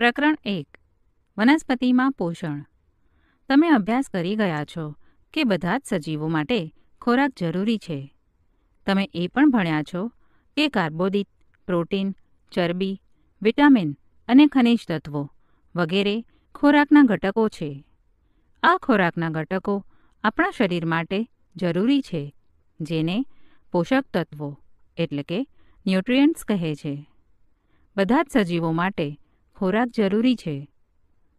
પ્રકરણ એક વનસ્પતિમાં પોષણ તમે અભ્યાસ કરી ગયા છો કે બધા જ સજીવો માટે ખોરાક જરૂરી છે તમે એ પણ ભણ્યા છો કે કાર્બોદિત પ્રોટીન ચરબી વિટામિન અને ખનિજ તત્વો વગેરે ખોરાકના ઘટકો છે આ ખોરાકના ઘટકો આપણા શરીર માટે જરૂરી છે જેને પોષક તત્વો એટલે કે ન્યુટ્રિયન્ટ્સ કહે છે બધા જ સજીવો માટે ખોરાક જરૂરી છે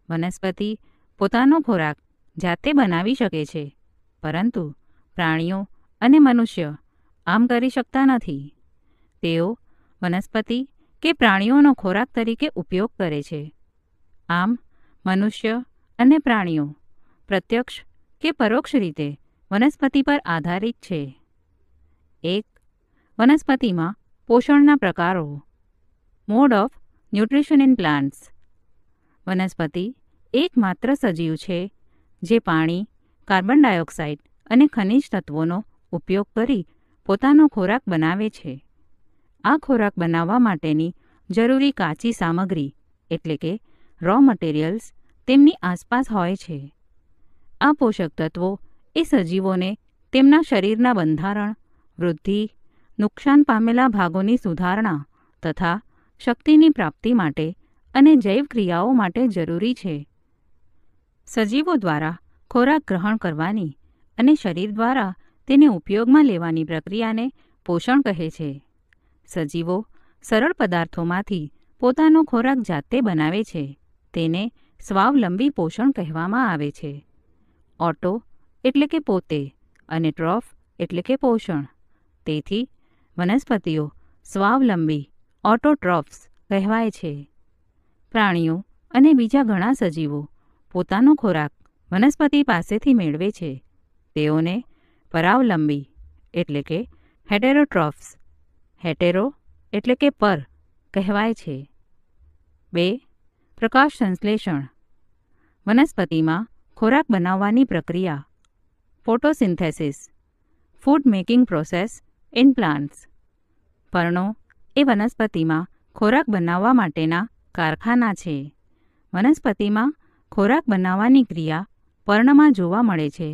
વનસ્પતિ પોતાનો ખોરાક જાતે બનાવી શકે છે પરંતુ પ્રાણીઓ અને મનુષ્ય આમ કરી શકતા નથી તેઓ વનસ્પતિ કે પ્રાણીઓનો ખોરાક તરીકે ઉપયોગ કરે છે આમ મનુષ્ય અને પ્રાણીઓ પ્રત્યક્ષ કે પરોક્ષ રીતે વનસ્પતિ પર આધારિત છે એક વનસ્પતિમાં પોષણના પ્રકારો mode of nutrition in plants વનસ્પતિ એકમાત્ર સજીવ છે જે પાણી કાર્બન ડાયોક્સાઇડ અને ખનિજ તત્વોનો ઉપયોગ કરી પોતાનો ખોરાક બનાવે છે આ ખોરાક બનાવવા માટેની જરૂરી કાચી સામગ્રી એટલે કે રો મટીરિયલ્સ તેમની આસપાસ હોય છે આ પોષક તત્વો એ સજીવોને તેમના શરીરના બંધારણ વૃદ્ધિ નુકસાન પામેલા ભાગોની સુધારણા તથા શક્તિની પ્રાપ્તિ માટે અને જૈવ ક્રિયાઓ માટે જરૂરી છે સજીવો દ્વારા ખોરાક ગ્રહણ કરવાની અને શરીર દ્વારા તેને ઉપયોગમાં લેવાની પ્રક્રિયાને પોષણ કહે છે સજીવો સરળ પદાર્થોમાંથી પોતાનો ખોરાક જાતે બનાવે છે તેને સ્વાવલંબી પોષણ કહેવામાં આવે છે ઓટો એટલે કે પોતે અને ટ્રોફ એટલે કે પોષણ તેથી વનસ્પતિઓ સ્વાવલંબી ઓટોટ્રોફ્સ કહેવાય છે પ્રાણીઓ અને બીજા ઘણા સજીવો પોતાનો ખોરાક વનસ્પતિ પાસેથી મેળવે છે તેઓને પરાવલંબી એટલે કે હેટેરોટ્રોફ્સ હેટેરો એટલે કે પર કહેવાય છે બે પ્રકાશ સંશ્લેષણ વનસ્પતિમાં ખોરાક બનાવવાની પ્રક્રિયા photosynthesis food making process in plants પર્ણો એ વનસ્પતિમાં ખોરાક બનાવવા માટેના કારખાના છે વનસ્પતિમાં ખોરાક બનાવવાની ક્રિયા પર્ણમાં જોવા મળે છે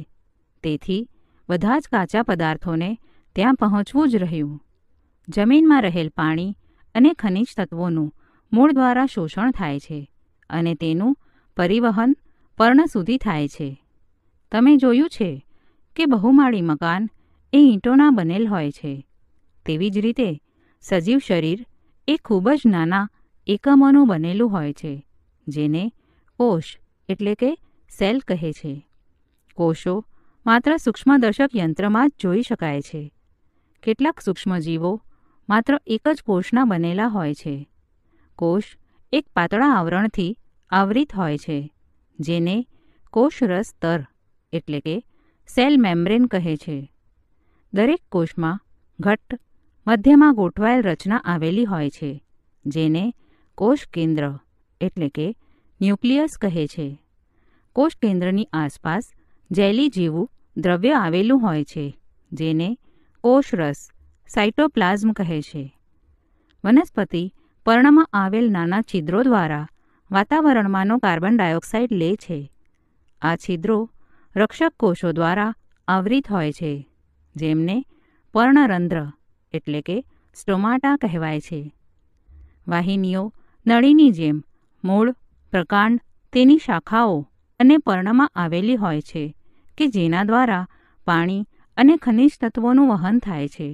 તેથી બધા જ કાચા પદાર્થોને ત્યાં પહોંચવું જ રહ્યું જમીનમાં રહેલ પાણી અને ખનિજ તત્વોનું મૂળ દ્વારા શોષણ થાય છે અને તેનું પરિવહન પર્ણ સુધી થાય છે તમે જોયું છે કે બહુમાળી મકાન એ ઈંટોના બનેલ હોય છે તેવી જ રીતે સજીવ શરીર એ ખૂબ જ નાના એકમોનું બનેલું હોય છે જેને કોષ એટલે કે સેલ કહે છે કોષો માત્ર સૂક્ષ્મદર્શક યંત્રમાં જ જોઈ શકાય છે કેટલાક સૂક્ષ્મજીવો માત્ર એક જ કોષના બનેલા હોય છે કોષ એક પાતળા આવરણથી આવરિત હોય છે જેને કોષરસ સ્તર એટલે કે સેલ મેમ્બ્રેન કહે છે દરેક કોષમાં ઘટ્ટ મધ્યમાં ગોઠવાયેલ રચના આવેલી હોય છે જેને કોષ એટલે કે ન્યુક્લિયસ કહે છે કોષ કેન્દ્રની આસપાસ જેલી જેવું દ્રવ્ય આવેલું હોય છે જેને કોષરસ સાઇટોપ્લાઝમ કહે છે વનસ્પતિ પર્ણમાં આવેલ નાના છિદ્રો દ્વારા વાતાવરણમાંનો કાર્બન ડાયોક્સાઇડ લે છે આ છિદ્રો રક્ષક કોષો દ્વારા આવરિત હોય છે જેમને પર્ણરંધ્ર એટલે કે સ્ટોમાટા કહેવાય છે વાહિનીઓ નળીની જેમ મૂળ પ્રકાંડ તેની શાખાઓ અને પર્ણમાં આવેલી હોય છે કે જેના દ્વારા પાણી અને ખનિજ તત્વોનું વહન થાય છે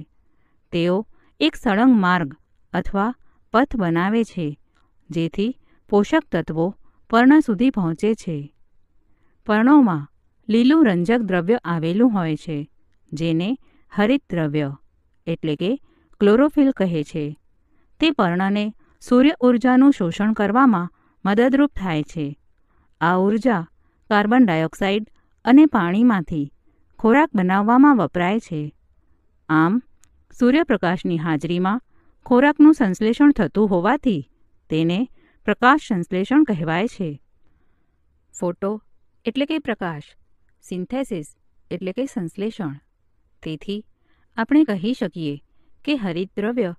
તેઓ એક સળંગ માર્ગ અથવા પથ બનાવે છે જેથી પોષક તત્વો પર્ણ સુધી પહોંચે છે પર્ણોમાં લીલું રંજક દ્રવ્ય આવેલું હોય છે જેને હરિત દ્રવ્ય એટલે કે ક્લોરોફિલ કહે છે તે પર્ણને સૂર્ય ઊર્જાનું શોષણ કરવામાં મદદરૂપ થાય છે આ ઊર્જા કાર્બન ડાયોક્સાઇડ અને પાણીમાંથી ખોરાક બનાવવામાં વપરાય છે આમ સૂર્યપ્રકાશની હાજરીમાં ખોરાકનું સંશ્લેષણ થતું હોવાથી તેને પ્રકાશ સંશ્લેષણ કહેવાય છે ફોટો એટલે કે પ્રકાશ સિન્થેસિસ એટલે કે સંશ્લેષણ તેથી આપણે કહી શકીએ કે હરિતદ્રવ્ય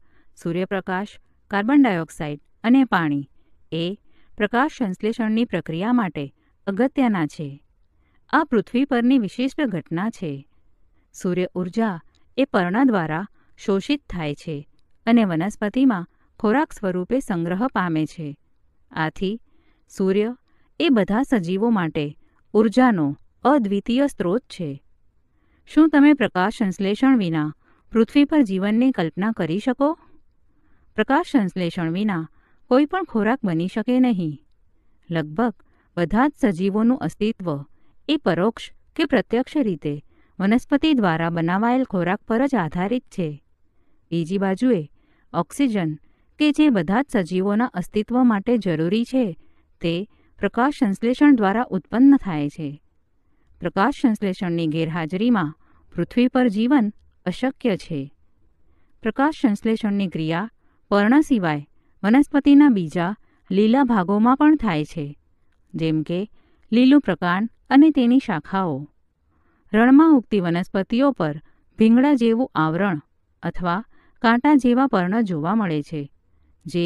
સૂર્યપ્રકાશ કાર્બન ડાયોક્સાઇડ અને પાણી એ પ્રકાશ સંશ્લેષણની પ્રક્રિયા માટે અગત્યના છે આ પૃથ્વી પરની વિશિષ્ટ ઘટના છે સૂર્ય ઊર્જા એ પર્ણ દ્વારા શોષિત થાય છે અને વનસ્પતિમાં ખોરાક સ્વરૂપે સંગ્રહ પામે છે આથી સૂર્ય એ બધા સજીવો માટે ઉર્જાનો અદ્વિતીય સ્ત્રોત છે શું તમે પ્રકાશ સંશ્લેષણ વિના પૃથ્વી પર જીવનની કલ્પના કરી શકો પ્રકાશ સંશ્લેષણ વિના કોઈ પણ ખોરાક બની શકે નહીં લગભગ બધા જ સજીવોનું અસ્તિત્વ એ પરોક્ષ કે પ્રત્યક્ષ રીતે વનસ્પતિ દ્વારા બનાવાયેલ ખોરાક પર જ આધારિત છે બીજી બાજુએ ઓક્સિજન કે જે બધા જ સજીવોના અસ્તિત્વ માટે જરૂરી છે તે પ્રકાશ સંશ્લેષણ દ્વારા ઉત્પન્ન થાય છે પ્રકાશ સંશ્લેષણની ગેરહાજરીમાં પૃથ્વી પર જીવન અશક્ય છે પ્રકાશ સંશ્લેષણની ક્રિયા પર્ણ સિવાય વનસ્પતિના બીજા લીલા ભાગોમાં પણ થાય છે જેમ કે લીલું પ્રકાંડ અને તેની શાખાઓ રણમાં ઉગતી વનસ્પતિઓ પર ભીંગડા જેવું આવરણ અથવા કાંટા જેવા પર્ણ જોવા મળે છે જે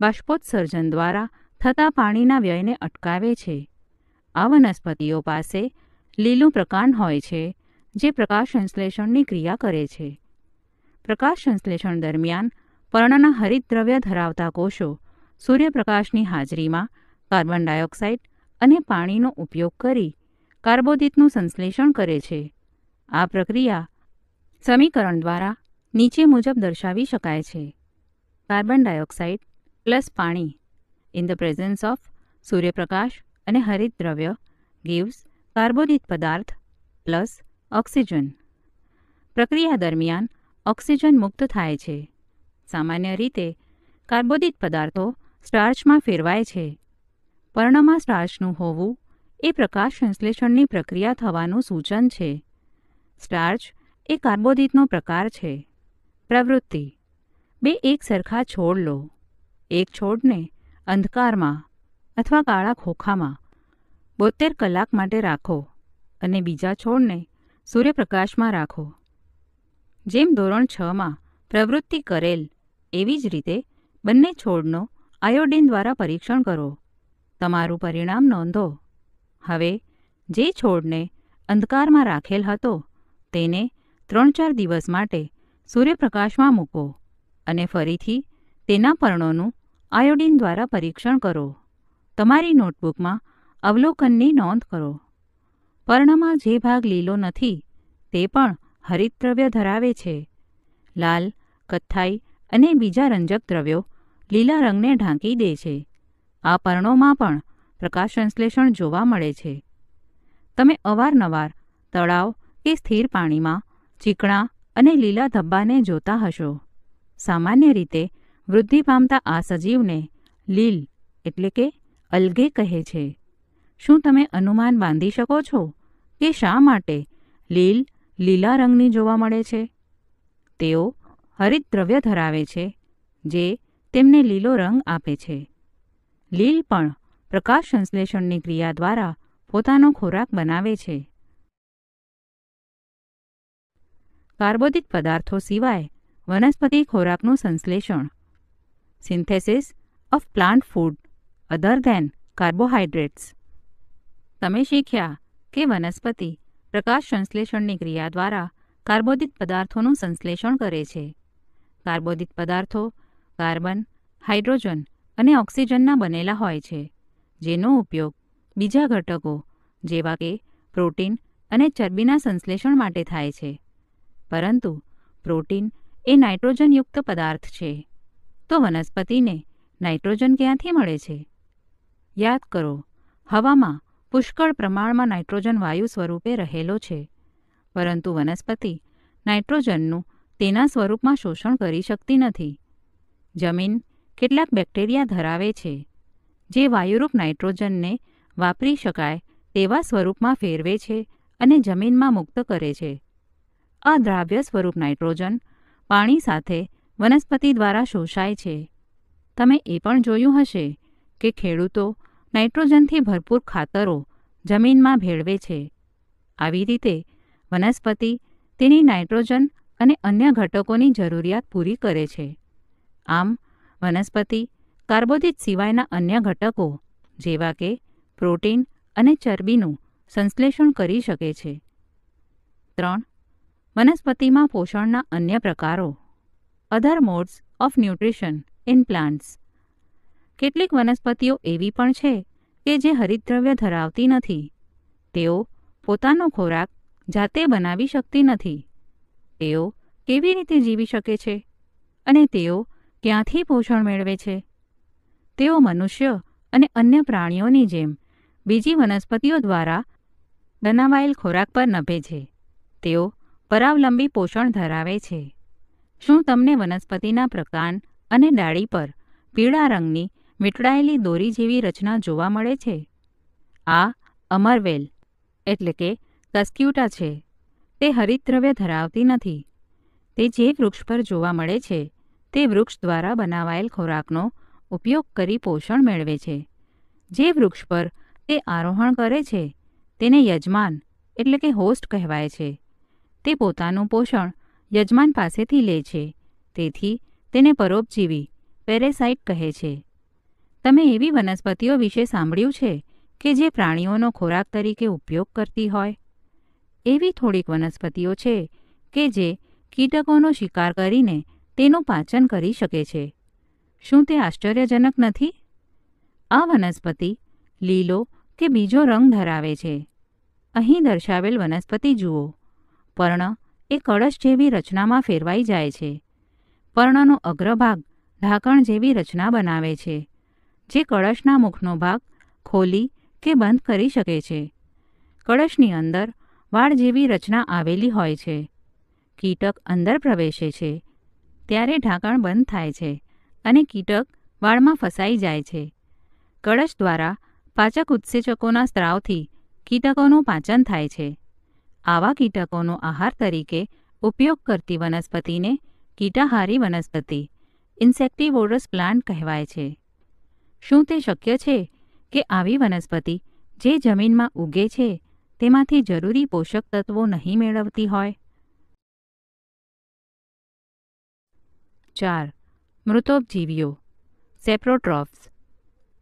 બાષ્પોત્સર્જન દ્વારા થતા પાણીના વ્યયને અટકાવે છે આ વનસ્પતિઓ પાસે લીલું પ્રકાંડ હોય છે જે પ્રકાશ સંશ્લેષણની ક્રિયા કરે છે પ્રકાશ સંશ્લેષણ દરમિયાન પર્ણના હરિત દ્રવ્ય ધરાવતા કોષો સૂર્યપ્રકાશની હાજરીમાં કાર્બન ડાયોક્સાઇડ અને પાણીનો ઉપયોગ કરી કાર્બોદિતનું સંશ્લેષણ કરે છે આ પ્રક્રિયા સમીકરણ દ્વારા નીચે મુજબ દર્શાવી શકાય છે કાર્બન ડાયોક્સાઇડ પ્લસ પાણી ઇન ધ પ્રેઝન્સ ઓફ સૂર્યપ્રકાશ અને હરિત દ્રવ્ય gives કાર્બોદિત પદાર્થ પ્લસ ઓક્સિજન પ્રક્રિયા દરમિયાન ઓક્સિજન મુક્ત થાય છે સામાન્ય રીતે કાર્બોદિત પદાર્થો સ્ટાર્ચમાં ફેરવાય છે પર્ણમાં સ્ટાર્ચનું હોવું એ પ્રકાશ સંશ્લેષણની પ્રક્રિયા થવાનું સૂચન છે સ્ટાર્ચ એ કાર્બોદિતનો પ્રકાર છે પ્રવૃત્તિ બે એક સરખા છોડ લો એક છોડને અંધકારમાં અથવા કાળા ખોખામાં બોતેર કલાક માટે રાખો અને બીજા છોડને સૂર્યપ્રકાશમાં રાખો જેમ ધોરણ છમાં પ્રવૃત્તિ કરેલ એવી જ રીતે બંને છોડનો આયોડિન દ્વારા પરીક્ષણ કરો તમારું પરિણામ નોંધો હવે જે છોડને અંધકારમાં રાખેલ હતો તેને ત્રણ ચાર દિવસ માટે સૂર્યપ્રકાશમાં મૂકો અને ફરીથી તેના પર્ણોનું આયોડિન દ્વારા પરીક્ષણ કરો તમારી નોટબુકમાં અવલોકનની નોંધ કરો પર્ણમાં જે ભાગ લીલો નથી તે પણ હરિતદ્રવ્ય ધરાવે છે લાલ કથ્થાઈ અને બીજા રંજક દ્રવ્યો લીલા રંગને ઢાંકી દે છે આ પર્ણોમાં પણ પ્રકાશસંશ્લેષણ જોવા મળે છે તમે અવારનવાર તળાવ કે સ્થિર પાણીમાં ચીકણા અને લીલા ધબ્બાને જોતા હશો સામાન્ય રીતે વૃદ્ધિ પામતા આ સજીવને લીલ એટલે કે અલગે કહે છે શું તમે અનુમાન બાંધી શકો છો કે શા માટે લીલ લીલા રંગની જોવા મળે છે તેઓ હરિતદ્રવ્ય ધરાવે છે જે તેમને લીલો રંગ આપે છે લીલ પણ પ્રકાશ સંશ્લેષણની ક્રિયા દ્વારા પોતાનો ખોરાક બનાવે છે કાર્બોદિત પદાર્થો સિવાય વનસ્પતિ ખોરાકનું સંશ્લેષણ synthesis of plant food other than carbohydrates તમે શીખ્યા કે વનસ્પતિ પ્રકાશ સંશ્લેષણની ક્રિયા દ્વારા કાર્બોદિત પદાર્થોનું સંશ્લેષણ કરે છે કાર્બોદિત પદાર્થો કાર્બન હાઇડ્રોજન અને ઓક્સિજનના બનેલા હોય છે જેનો ઉપયોગ બીજા ઘટકો જેવા કે પ્રોટીન અને ચરબીના સંશ્લેષણ માટે થાય છે પરંતુ પ્રોટીન એ નાઇટ્રોજનયુક્ત પદાર્થ છે તો વનસ્પતિને નાઇટ્રોજન ક્યાંથી મળે છે યાદ કરો હવામાં પુષ્કળ પ્રમાણમાં નાઇટ્રોજન વાયુ સ્વરૂપે રહેલો છે પરંતુ વનસ્પતિ નાઇટ્રોજનનું તેના સ્વરૂપમાં શોષણ કરી શકતી નથી જમીન કેટલાક બેક્ટેરિયા ધરાવે છે જે વાયુરૂપ નાઇટ્રોજનને વાપરી શકાય તેવા સ્વરૂપમાં ફેરવે છે અને જમીનમાં મુક્ત કરે છે આ દ્રાવ્ય સ્વરૂપ નાઇટ્રોજન પાણી સાથે વનસ્પતિ દ્વારા શોષાય છે તમે એ પણ જોયું હશે કે ખેડૂતો નાઇટ્રોજનથી ભરપૂર ખાતરો જમીનમાં ભેળવે છે આવી રીતે વનસ્પતિ તેની નાઇટ્રોજન અને અન્ય ઘટકોની જરૂરિયાત પૂરી કરે છે આમ વનસ્પતિ કાર્બોદિત સિવાયના અન્ય ઘટકો જેવા કે પ્રોટીન અને ચરબીનું સંશ્લેષણ કરી શકે છે ત્રણ વનસ્પતિમાં પોષણના અન્ય પ્રકારો other modes of nutrition in plants કેટલીક વનસ્પતિઓ એવી પણ છે કે જે હરિતદ્રવ્ય ધરાવતી નથી તેઓ પોતાનો ખોરાક જાતે બનાવી શકતી નથી તેઓ કેવી રીતે જીવી શકે છે અને તેઓ ક્યાંથી પોષણ મેળવે છે તેઓ મનુષ્ય અને અન્ય પ્રાણીઓની જેમ બીજી વનસ્પતિઓ દ્વારા બનાવાયેલ ખોરાક પર નભે છે તેઓ પરાવલંબી પોષણ ધરાવે છે શું તમને વનસ્પતિના પ્રકાંડ અને ડાળી પર પીળા રંગની વીંટળાયેલી દોરી જેવી રચના જોવા મળે છે આ અમરવેલ એટલે કે કસ્ક્યુટા છે તે હરિતદ્રવ્ય ધરાવતી નથી તે જે વૃક્ષ પર જોવા મળે છે તે વૃક્ષ દ્વારા બનાવાયેલ ખોરાકનો ઉપયોગ કરી પોષણ મેળવે છે જે વૃક્ષ પર તે આરોહણ કરે છે તેને યજમાન એટલે કે હોસ્ટ કહેવાય છે તે પોતાનું પોષણ યજમાન પાસેથી લે છે તેથી તેને પરોપજીવી પેરેસાઇટ કહે છે તમે એવી વનસ્પતિઓ વિશે સાંભળ્યું છે કે જે પ્રાણીઓનો ખોરાક તરીકે ઉપયોગ કરતી હોય એવી થોડીક વનસ્પતિઓ છે કે જે કીટકોનો શિકાર કરીને તેનું પાચન કરી શકે છે શું તે આશ્ચર્યજનક નથી આ વનસ્પતિ લીલો કે બીજો રંગ ધરાવે છે અહીં દર્શાવેલ વનસ્પતિ જુઓ પર્ણ એ કળશ જેવી રચનામાં ફેરવાઈ જાય છે પર્ણનો અગ્રભાગ ઢાંકણ જેવી રચના બનાવે છે જે કળશના મુખનો ભાગ ખોલી કે બંધ કરી શકે છે કળશની અંદર વાળ જેવી રચના આવેલી હોય છે કીટક અંદર પ્રવેશે છે ત્યારે ઢાંકણ બંધ થાય છે અને કીટક વાળમાં ફસાઈ જાય છે કળશ દ્વારા પાચક ઉત્સેચકોના સ્ત્રાવથી કીટકોનું પાચન થાય છે આવા કીટકોનો આહાર તરીકે ઉપયોગ કરતી વનસ્પતિને કીટાહારી વનસ્પતિ ઇન્સેક્ટિવોરસ પ્લાન્ટ કહેવાય છે શું તે શક્ય છે કે આવી વનસ્પતિ જે જમીનમાં ઉગે છે તેમાંથી જરૂરી પોષક તત્વો નહીં મેળવતી હોય ચાર મૃતોપજીવીઓ સેપ્રોટ્રોફ્સ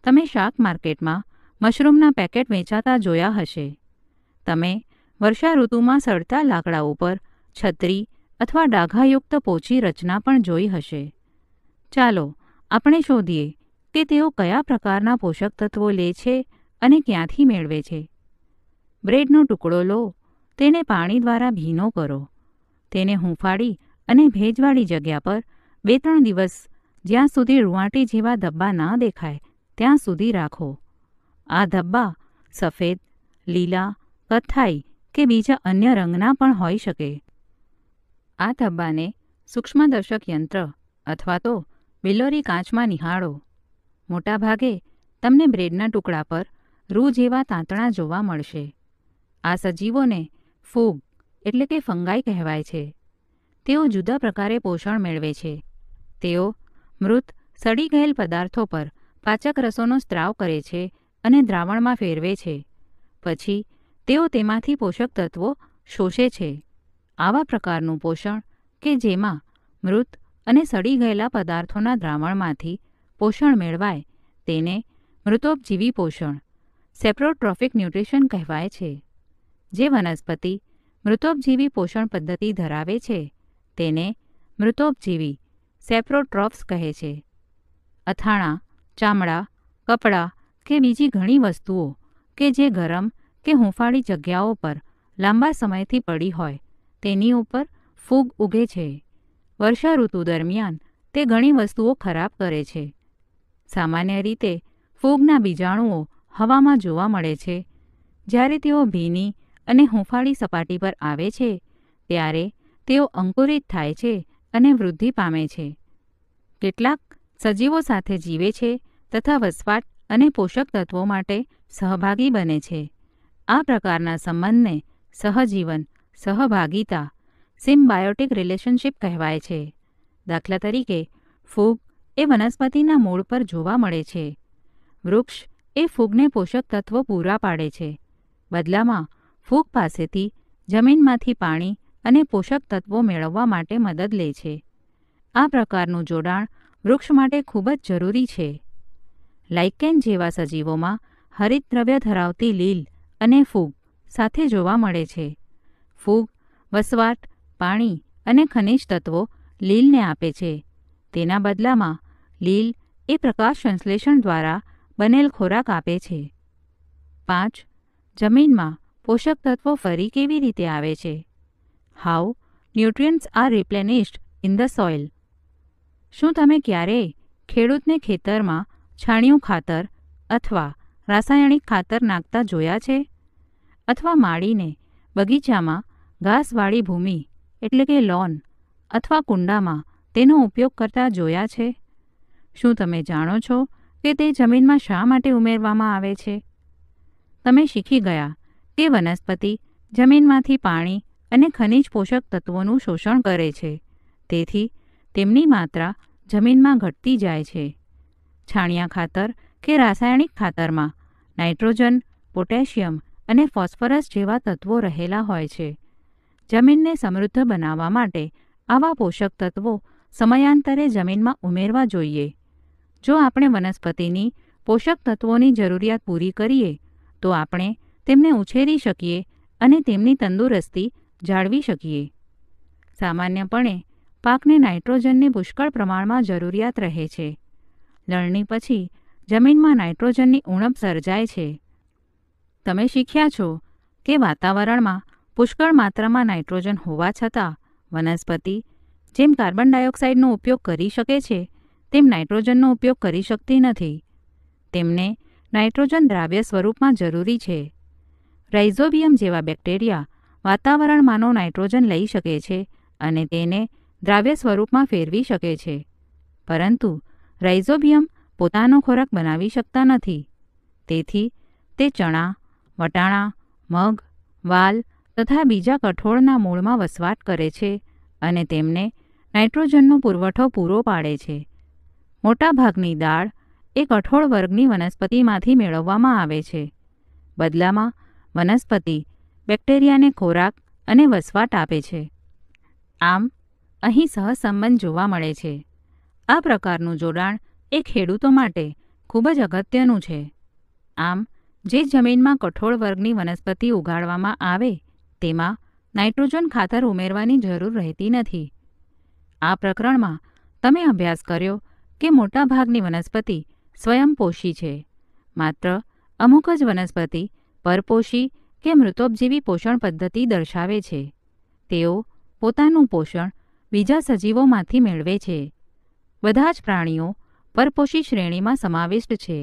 તમે શાક માર્કેટમાં મશરૂમના પેકેટ વેચાતા જોયા હશે તમે વર્ષા ઋતુમાં સડતા લાકડા ઉપર છત્રી અથવા ડાઘાયુક્ત પોચી રચના પણ જોઈ હશે ચાલો આપણે શોધીએ કે તેઓ કયા પ્રકારના પોષક તત્વો લે છે અને ક્યાંથી મેળવે છે બ્રેડનો ટુકડો લો તેને પાણી દ્વારા ભીનો કરો તેને હૂંફાળી અને ભેજવાળી જગ્યા પર બે ત્રણ દિવસ જ્યાં સુધી રૂંવાટી જેવા ધબ્બા ન દેખાય ત્યાં સુધી રાખો આ ધબ્બા સફેદ લીલા કથ્થાઈ કે બીજા અન્ય રંગના પણ હોઈ શકે આ ધબ્બાને સૂક્ષ્મદર્શક યંત્ર અથવા તો બિલોરી કાચમાં નિહાળો મોટાભાગે તમને બ્રેડના ટુકડા પર રૂ જેવા તાંતણા જોવા મળશે આ સજીવોને ફૂગ એટલે કે ફંગાઈ કહેવાય છે તેઓ જુદા પ્રકારે પોષણ મેળવે છે તેઓ મૃત સડી ગયેલ પદાર્થો પર પાચક રસોનો સ્ત્રાવ કરે છે અને દ્રાવણમાં ફેરવે છે પછી તેઓ તેમાંથી પોષક તત્વો શોષે છે આવા પ્રકારનું પોષણ કે જેમાં મૃત અને સડી ગયેલા પદાર્થોના દ્રાવણમાંથી પોષણ મેળવાય તેને મૃતોપજીવી પોષણ સેપ્રોટ્રોફિક ન્યુટ્રિશન કહેવાય છે જે વનસ્પતિ મૃતોપજીવી પોષણ પદ્ધતિ ધરાવે છે તેને મૃતોપજીવી સેપ્રોટ્રોફ્સ કહે છે અથાણાં ચામડા કપડાં કે બીજી ઘણી વસ્તુઓ કે જે ગરમ કે હૂંફાળી જગ્યાઓ પર લાંબા સમયથી પડી હોય તેની ઉપર ફૂગ ઉગે છે વર્ષા ઋતુ દરમિયાન તે ઘણી વસ્તુઓ ખરાબ કરે છે સામાન્ય રીતે ફૂગના બીજાણુઓ હવામાં જોવા મળે છે જ્યારે તેઓ ભીની અને હૂંફાળી સપાટી પર આવે છે ત્યારે તેઓ અંકુરિત થાય છે અને વૃદ્ધિ પામે છે કેટલાક સજીવો સાથે જીવે છે તથા વસવાટ અને પોષક તત્વો માટે સહભાગી બને છે આ પ્રકારના સંબંધને સહજીવન સહભાગીતા સિમ્બાયોટિક રિલેશનશિપ કહેવાય છે દાખલા તરીકે ફૂગ એ વનસ્પતિના મૂળ પર જોવા મળે છે વૃક્ષ એ ફૂગને પોષક તત્વો પૂરા પાડે છે બદલામાં ફૂગ પાસેથી જમીનમાંથી પાણી અને પોષક તત્વો મેળવવા માટે મદદ લે છે આ પ્રકારનું જોડાણ વૃક્ષ માટે ખૂબ જ જરૂરી છે લાઇકેન જેવા સજીવોમાં હરિતદ્રવ્ય ધરાવતી લીલ અને ફૂગ સાથે જોવા મળે છે ફૂગ વસવાટ પાણી અને ખનિજ તત્વો લીલને આપે છે તેના બદલામાં લીલ એ પ્રકાશ સંશ્લેષણ દ્વારા બનેલ ખોરાક આપે છે પાંચ જમીનમાં પોષક તત્વો ફરી કેવી રીતે આવે છે how nutrients are replenished in the soil શું તમે ક્યારેય ખેડૂતને ખેતરમાં છાણિયું ખાતર અથવા રાસાયણિક ખાતર નાખતા જોયા છે અથવા માળીને બગીચામાં ઘાસવાળી ભૂમિ એટલે કે લોન અથવા કુંડામાં તેનો ઉપયોગ કરતા જોયા છે શું તમે જાણો છો કે તે જમીનમાં શા માટે ઉમેરવામાં આવે છે તમે શીખી ગયા કે વનસ્પતિ જમીનમાંથી પાણી અને ખનિજ પોષક તત્વોનું શોષણ કરે છે તેથી તેમની માત્રા જમીનમાં ઘટતી જાય છે છાણિયા ખાતર કે રાસાયણિક ખાતરમાં નાઇટ્રોજન પોટેશિયમ અને ફોસ્ફરસ જેવા તત્વો રહેલા હોય છે જમીનને સમૃદ્ધ બનાવવા માટે આવા પોષક તત્વો સમયાંતરે જમીનમાં ઉમેરવા જોઈએ જો આપણે વનસ્પતિની પોષક તત્વોની જરૂરિયાત પૂરી કરીએ તો આપણે તેમને ઉછેરી શકીએ અને તેમની તંદુરસ્તી જાળવી શકીએ સામાન્યપણે પાકને નાઇટ્રોજનની પુષ્કળ પ્રમાણમાં જરૂરિયાત રહે છે લણણી પછી જમીનમાં નાઇટ્રોજનની ઉણપ સર્જાય છે તમે શીખ્યા છો કે વાતાવરણમાં પુષ્કળ માત્રામાં નાઇટ્રોજન હોવા છતાં વનસ્પતિ જેમ કાર્બન ડાયોક્સાઇડનો ઉપયોગ કરી શકે છે તેમ નાઇટ્રોજનનો ઉપયોગ કરી શકતી નથી તેમને નાઇટ્રોજન દ્રાવ્ય સ્વરૂપમાં જરૂરી છે રાઇઝોબિયમ જેવા બેક્ટેરિયા વાતાવરણમાંનો નાઇટ્રોજન લઈ શકે છે અને તેને દ્રાવ્ય સ્વરૂપમાં ફેરવી શકે છે પરંતુ રાઇઝોબિયમ પોતાનો ખોરાક બનાવી શકતા નથી તેથી તે ચણા વટાણા મગ વાલ તથા બીજા કઠોળના મૂળમાં વસવાટ કરે છે અને તેમને નાઇટ્રોજનનો પુરવઠો પૂરો પાડે છે મોટાભાગની દાળ એ કઠોળ વર્ગની વનસ્પતિમાંથી મેળવવામાં આવે છે બદલામાં વનસ્પતિ બેક્ટેરિયાને ખોરાક અને વસવાટ આપે છે આમ અહીં સહસંબંધ જોવા મળે છે આ પ્રકારનું જોડાણ એ ખેડૂતો માટે ખૂબ જ અગત્યનું છે આમ જે જમીનમાં કઠોળ વર્ગની વનસ્પતિ ઉગાડવામાં આવે તેમાં નાઇટ્રોજન ખાતર ઉમેરવાની જરૂર રહેતી નથી આ પ્રકરણમાં તમે અભ્યાસ કર્યો કે મોટાભાગની વનસ્પતિ સ્વયંપોષી છે માત્ર અમુક જ વનસ્પતિ પરપોષી કે મૃતોપજીવી પોષણ પદ્ધતિ દર્શાવે છે તેઓ પોતાનું પોષણ બીજા સજીવોમાંથી મેળવે છે બધા જ પ્રાણીઓ પરપોષી શ્રેણીમાં સમાવિષ્ટ છે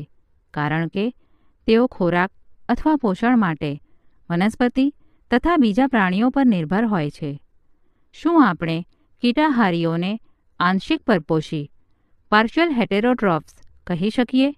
કારણ કે તેઓ ખોરાક અથવા પોષણ માટે વનસ્પતિ તથા બીજા પ્રાણીઓ પર નિર્ભર હોય છે શું આપણે કીટાહારીઓને આંશિક પરપોષી પાર્શિયલ હેટેરોટ્રોપ્સ કહી શકીએ